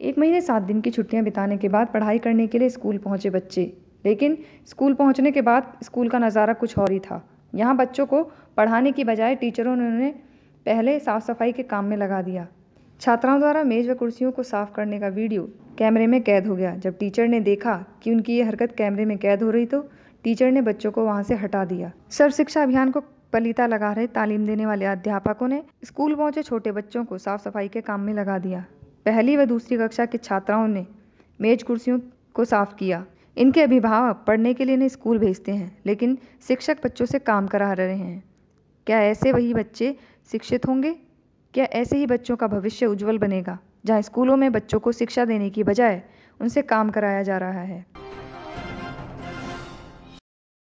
एक महीने सात दिन की छुट्टियां बिताने के बाद पढ़ाई करने के लिए स्कूल पहुंचे बच्चे लेकिन स्कूल पहुंचने के बाद स्कूल का नज़ारा कुछ और ही था यहाँ बच्चों को पढ़ाने की बजाय टीचरों ने उन्हें पहले साफ सफाई के काम में लगा दिया छात्राओं द्वारा मेज व कुर्सियों को साफ करने का वीडियो कैमरे में कैद हो गया जब टीचर ने देखा कि उनकी ये हरकत कैमरे में कैद हो रही तो टीचर ने बच्चों को वहाँ से हटा दिया सर्व शिक्षा अभियान को पलीता लगा रहे तालीम देने वाले अध्यापकों ने स्कूल पहुंचे छोटे बच्चों को साफ सफाई के काम में लगा दिया पहली व दूसरी कक्षा की छात्राओं ने मेज कुर्सियों को साफ किया इनके अभिभावक पढ़ने के लिए इन्हें स्कूल भेजते हैं लेकिन शिक्षक बच्चों से काम करा रहे हैं क्या ऐसे वही बच्चे शिक्षित होंगे क्या ऐसे ही बच्चों का भविष्य उज्जवल बनेगा जहाँ स्कूलों में बच्चों को शिक्षा देने की बजाय उनसे काम कराया जा रहा है